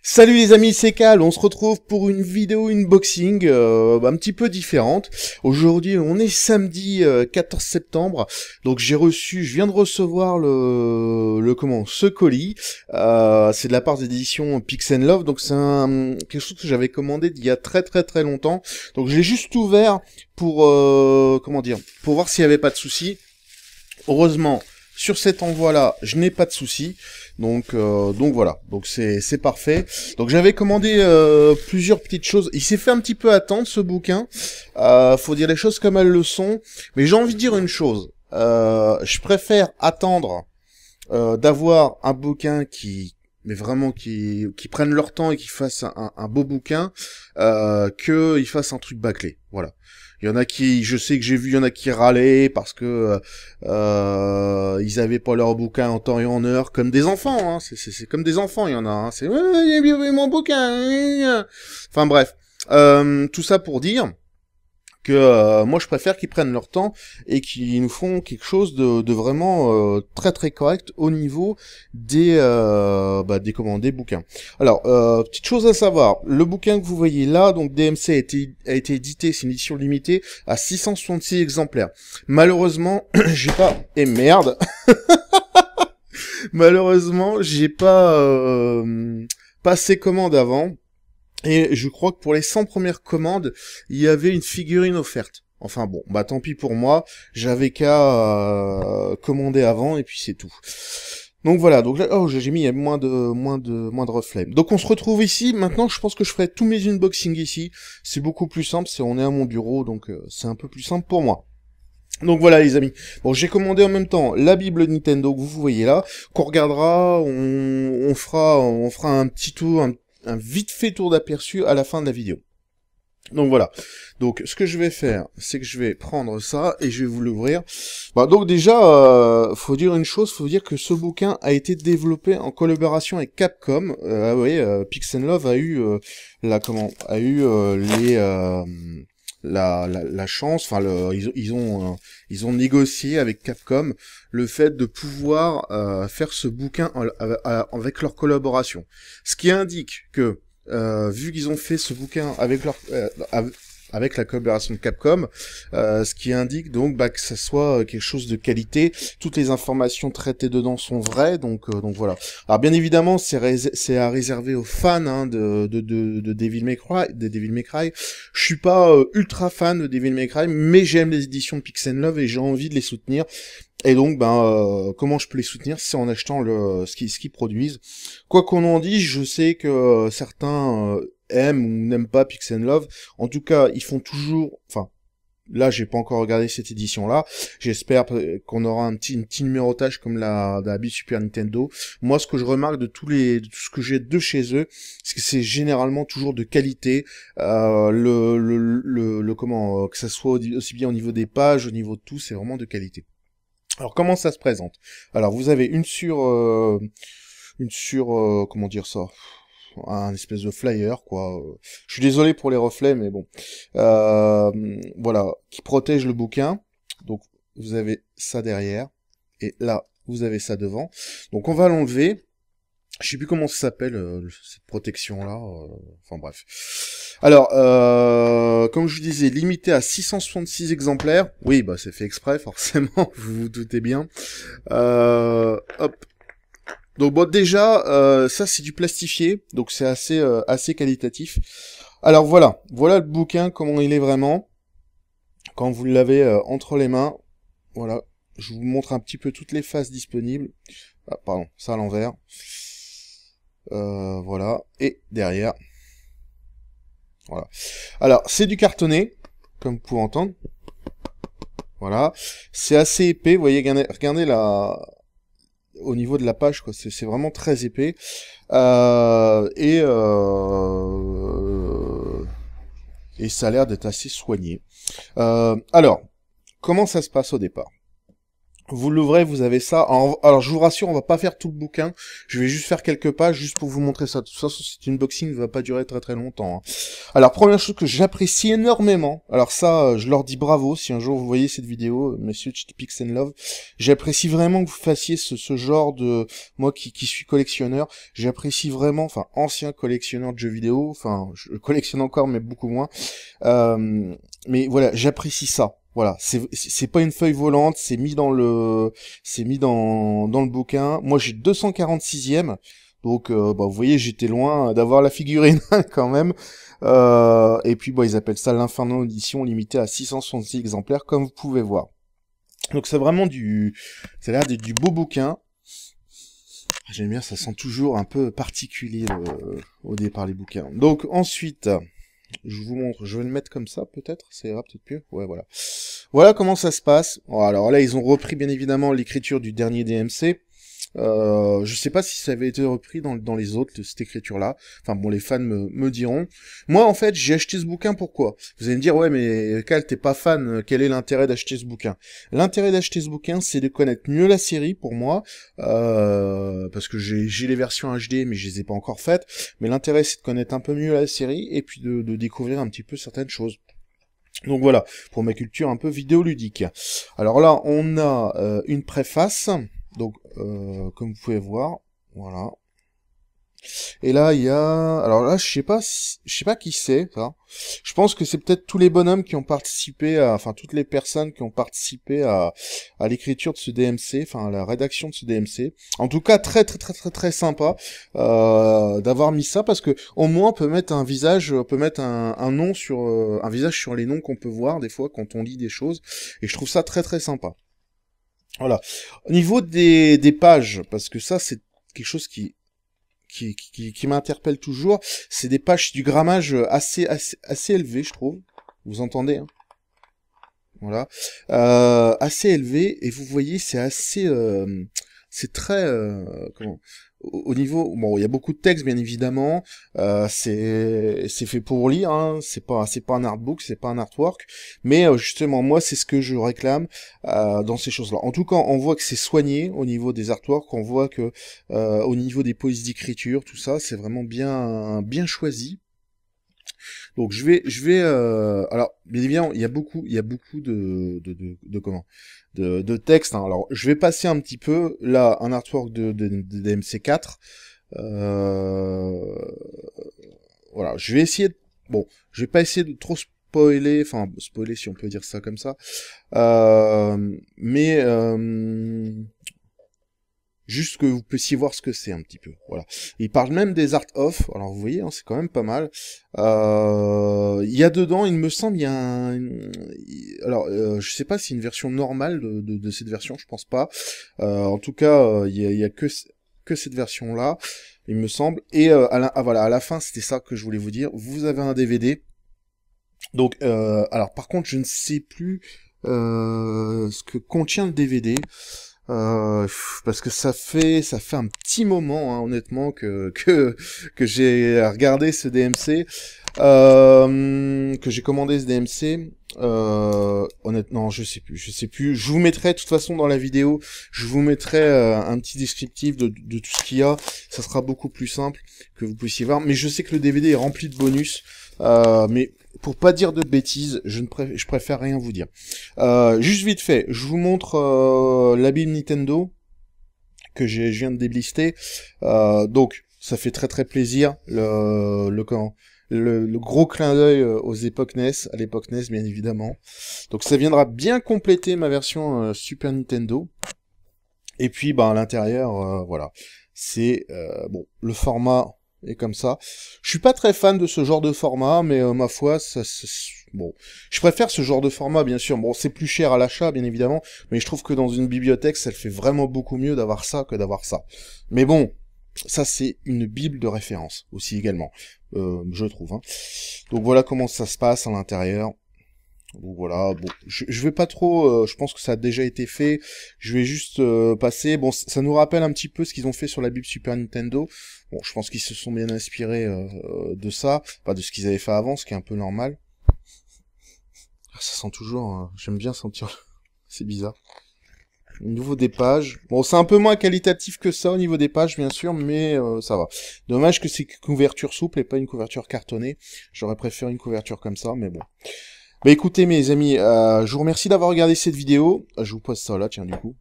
Salut les amis, c'est Cal, on se retrouve pour une vidéo unboxing euh, un petit peu différente. Aujourd'hui, on est samedi 14 euh, septembre, donc j'ai reçu, je viens de recevoir le, comment, ce colis. Euh, c'est de la part d'édition éditions Love, donc c'est un, quelque chose que j'avais commandé il y a très très très longtemps. Donc je l'ai juste ouvert pour, comment dire, pour voir s'il n'y avait pas de soucis. Heureusement, sur cet envoi-là, je n'ai pas de soucis. Donc, euh, donc voilà. Donc c'est c'est parfait. Donc j'avais commandé euh, plusieurs petites choses. Il s'est fait un petit peu attendre ce bouquin. Euh, faut dire les choses comme elles le sont. Mais j'ai envie de dire une chose. Euh, je préfère attendre d'avoir un bouquin qui mais vraiment qui qui prennent leur temps et qui fasse un, beau bouquin euh, que fassent un truc bâclé. Voilà. Il y en a qui, je sais que j'ai vu, il y en a qui râlaient parce que euh, ils avaient pas leur bouquin en temps et en heure, comme des enfants. Hein. C'est comme des enfants, il y en a. Hein. C'est mon bouquin. Enfin bref, euh, tout ça pour dire que euh, moi je préfère qu'ils prennent leur temps et qu'ils nous font quelque chose de, vraiment euh, très très correct au niveau des euh, bah, des commandes bouquins. Alors petite chose à savoir, le bouquin que vous voyez là, donc DMC a été a été édité, c'est une édition limitée à 666 exemplaires. Malheureusement, j'ai pas et merde. Malheureusement, j'ai pas passé commande avant et je crois que pour les 100 premières commandes, il y avait une figurine offerte. Enfin bon, bah tant pis pour moi, j'avais qu'à euh, commander avant et puis c'est tout. Donc voilà, donc là, oh, j'ai mis moins de moins de moins de reflets. Donc on se retrouve ici. Maintenant, je pense que je ferai tous mes unboxings ici. C'est beaucoup plus simple. C'est on est à mon bureau, donc euh, c'est un peu plus simple pour moi. Donc voilà les amis. Bon, j'ai commandé en même temps la Bible Nintendo que vous voyez là, qu'on regardera, on, on fera, on fera un petit tour, un petit un vite fait tour d'aperçu à la fin de la vidéo. Donc voilà. Donc ce que je vais faire, c'est que je vais prendre ça et je vais vous l'ouvrir. Bah, donc déjà, euh, faut dire une chose, faut dire que ce bouquin a été développé en collaboration avec Capcom. Euh, ah oui, euh, Pixel Love a eu la comment, a eu les la, la, la chance, enfin le, ils, ils ont euh, ils ont négocié avec Capcom le fait de pouvoir euh, faire ce bouquin euh, avec leur collaboration, ce qui indique que vu qu'ils ont fait ce bouquin avec leur avec, avec la collaboration de Capcom, euh, ce qui indique donc bah, que ça soit euh, quelque chose de qualité. Toutes les informations traitées dedans sont vraies, donc euh, donc voilà. Alors bien évidemment, c'est c'est à réserver aux fans hein, de, de, de de Devil May Cry, de Devil May Cry. Je suis pas ultra fan de Devil May Cry, mais j'aime les éditions de Pixel Love et j'ai envie de les soutenir. Et donc, ben, comment je peux les soutenir C'est en achetant le ce qu'ils ce produisent. Quoi qu'on en dise, je sais que certains aiment ou n'aiment pas Pixel Love. En tout cas, ils font toujours, enfin, Là, j'ai pas encore regardé cette édition-là. J'espère qu'on aura un petit, une numérotage comme la, la Super Nintendo. Moi, ce que je remarque de tous les, de tout ce que j'ai de chez eux, c'est que c'est généralement toujours de qualité. Euh, le, le, comment, euh, que ça soit aussi bien au niveau des pages, au niveau de tout, c'est vraiment de qualité. Alors, comment ça se présente Alors, vous avez une sur, euh, une sur, comment dire ça un espèce de flyer, quoi. Je suis désolé pour les reflets, mais bon. Euh, voilà, qui protège le bouquin. Donc, vous avez ça derrière. Et là, vous avez ça devant. Donc, on va l'enlever. Je sais plus comment ça s'appelle, euh, cette protection-là. Euh, enfin, bref. Alors, comme je vous disais, limité à 666 exemplaires. Oui, bah c'est fait exprès, forcément, vous vous doutez bien. hop, donc bon, déjà, euh, ça c'est du plastifié, donc c'est assez euh, assez qualitatif. Alors voilà, voilà le bouquin, comment il est vraiment. Quand vous l'avez euh, entre les mains, voilà, je vous montre un petit peu toutes les faces disponibles. Ah, pardon, ça à l'envers. voilà, et derrière. Voilà. Alors, c'est du cartonné, comme vous pouvez entendre. Voilà. C'est assez épais, vous voyez, regardez, regardez la, au niveau de la page, C'est vraiment très épais. Euh, et, euh, et ça a l'air d'être assez soigné. Euh, alors, comment ça se passe au départ vous l'ouvrez, vous avez ça. Alors je vous rassure, on va pas faire tout le bouquin. Je vais juste faire quelques pages juste pour vous montrer ça. toute ça, c'est une boxing, ne va pas durer très très longtemps. Hein. Alors première chose que j'apprécie énormément. Alors ça, euh, je leur dis bravo si un jour vous voyez cette vidéo, euh, monsieur Pix and Love. J'apprécie vraiment que vous fassiez ce, genre de moi qui, suis collectionneur. J'apprécie vraiment, enfin ancien collectionneur de jeux vidéo. Enfin, je collectionne encore mais beaucoup moins. Euh, mais voilà, j'apprécie ça voilà, c'est pas une feuille volante, c'est mis dans le c'est mis dans, dans le bouquin. Moi, j'ai 246e. Donc, euh, bah, vous voyez, j'étais loin d'avoir la figurine quand même. Euh, et puis, bah, ils appellent ça l'Inferno édition limitée à 666 exemplaires, comme vous pouvez voir. Donc, c'est vraiment du, l'air du, beau bouquin. Ah, j'aime bien, ça sent toujours un peu particulier euh, au départ les bouquins. Donc ensuite, je vous montre, je vais le mettre comme ça peut-être, ça ira peut-être mieux. Ouais, voilà. Voilà comment ça se passe. Alors là, ils ont repris bien évidemment l'écriture du dernier DMC. Euh, je sais pas si ça avait été repris dans, les autres, cette écriture-là. Enfin bon, les fans me, me diront. Moi, en fait, j'ai acheté ce bouquin pourquoi Vous allez me dire, ouais, mais euh, Cal, t'es pas fan, euh, quel est l'intérêt d'acheter ce bouquin L'intérêt d'acheter ce bouquin, c'est de connaître mieux la série, pour moi, parce que j'ai les versions HD, mais je les ai pas encore faites. Mais l'intérêt, c'est de connaître un peu mieux la série, et puis de, découvrir un petit peu certaines choses. Donc voilà, pour ma culture un peu vidéoludique. Alors là, on a une préface donc, euh, comme vous pouvez voir, voilà. Et là, il y a... Alors là, je sais pas, si... je sais pas qui c'est, Je pense que c'est peut-être tous les bonhommes qui ont participé à... Enfin, toutes les personnes qui ont participé à, l'écriture de ce DMC, enfin, à la rédaction de ce DMC. En tout cas, très, très, très, très, très sympa euh, d'avoir mis ça, parce que au moins, on peut mettre un visage, on peut mettre un nom sur... Euh, un visage sur les noms qu'on peut voir, des fois, quand on lit des choses. Et je trouve ça très, très sympa. Voilà. Au niveau des, des pages, parce que ça, c'est quelque chose qui qui, qui, qui m'interpelle toujours, c'est des pages du grammage assez, assez, assez élevé, je trouve. Vous entendez hein Voilà. Euh, assez élevé, et vous voyez, c'est assez... Euh, c'est très euh, comment, au niveau bon il y a beaucoup de textes bien évidemment euh, c'est fait pour lire hein, c'est pas c'est pas un artbook c'est pas un artwork mais euh, justement moi c'est ce que je réclame dans ces choses là en tout cas on voit que c'est soigné au niveau des artworks on voit que au niveau des poésies d'écriture tout ça c'est vraiment bien bien choisi donc je vais, je vais, euh, alors bien évidemment, il y a beaucoup, il y a beaucoup de, de, comment, de, de texte hein. Alors je vais passer un petit peu là un artwork de, DMC4. Euh, voilà, je vais essayer. bon, je vais pas essayer de trop spoiler, enfin spoiler si on peut dire ça comme ça, euh, mais euh, juste que vous puissiez voir ce que c'est un petit peu. Voilà. Il parle même des art off. Alors vous voyez, hein, c'est quand même pas mal. Euh, il y a dedans, il me semble, il y a un. Alors, euh, je sais pas si une version normale de, cette version, je pense pas. Euh, en tout cas, euh, il y a, que que cette version là, il me semble. Et à la... Ah, voilà, à la fin, c'était ça que je voulais vous dire. Vous avez un DVD. Donc, alors par contre, je ne sais plus ce que contient le DVD. Euh, parce que ça fait ça fait un petit moment hein, honnêtement que que que j'ai regardé ce DMC euh, que j'ai commandé ce DMC euh, honnêtement je sais plus je sais plus je vous mettrai de toute façon dans la vidéo je vous mettrai un petit descriptif de, de tout ce qu'il y a ça sera beaucoup plus simple que vous puissiez voir mais je sais que le DVD est rempli de bonus mais pour pas dire de bêtises, je, ne je préfère rien vous dire. Euh, juste vite fait, je vous montre euh, la Nintendo que je viens de déblister. Euh, donc, ça fait très très plaisir. Le, le, le, gros clin d'œil euh, aux époques NES, à l'époque NES bien évidemment. Donc ça viendra bien compléter ma version Super Nintendo. Et puis, bah, à l'intérieur, voilà. C'est, bon, le format et comme ça. Je suis pas très fan de ce genre de format, mais euh, ma foi, ça, bon, je préfère ce genre de format, bien sûr. Bon, c'est plus cher à l'achat, bien évidemment, mais je trouve que dans une bibliothèque, ça fait vraiment beaucoup mieux d'avoir ça que d'avoir ça. Mais bon, ça c'est une bible de référence aussi également, euh, je trouve. Hein. Donc voilà comment ça se passe à l'intérieur voilà, bon, je, vais pas trop, euh, je pense que ça a déjà été fait, je vais juste euh, passer, bon, ça nous rappelle un petit peu ce qu'ils ont fait sur la Bible Super Nintendo, bon, je pense qu'ils se sont bien inspirés euh, de ça, pas de ce qu'ils avaient fait avant, ce qui est un peu normal. Ah, ça sent toujours, hein. j'aime bien sentir, c'est bizarre. Nouveau des pages, bon, c'est un peu moins qualitatif que ça au niveau des pages, bien sûr, mais ça va. Dommage que c'est une couverture souple et pas une couverture cartonnée, j'aurais préféré une couverture comme ça, mais bon. Bah écoutez mes amis, euh, je vous remercie d'avoir regardé cette vidéo. Je vous pose ça là, tiens du coup.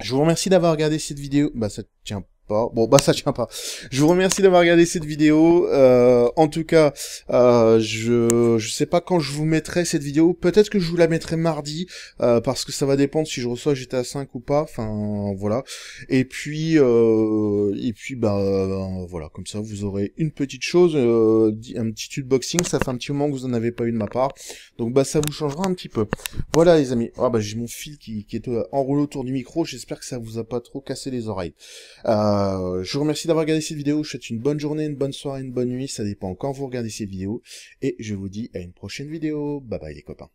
Je vous remercie d'avoir regardé cette vidéo. Bah ça tient Bon, bah ça tient pas. Je vous remercie d'avoir regardé cette vidéo. Euh, en tout cas, euh, je je sais pas quand je vous mettrai cette vidéo. Peut-être que je vous la mettrai mardi euh, parce que ça va dépendre si je reçois GTA 5 ou pas. Enfin voilà. Et puis et puis bah voilà comme ça vous aurez une petite chose, un petit unboxing. Ça fait un petit moment que vous en avez pas eu de ma part. Donc bah ça vous changera un petit peu. Voilà les amis. Ah bah j'ai mon fil qui qui est enroulé autour du micro. J'espère que ça vous a pas trop cassé les oreilles. Euh, euh, je vous remercie d'avoir regardé cette vidéo. Je vous souhaite une bonne journée, une bonne soirée, une bonne nuit. Ça dépend quand vous regardez cette vidéo. Et je vous dis à une prochaine vidéo. Bye bye les copains.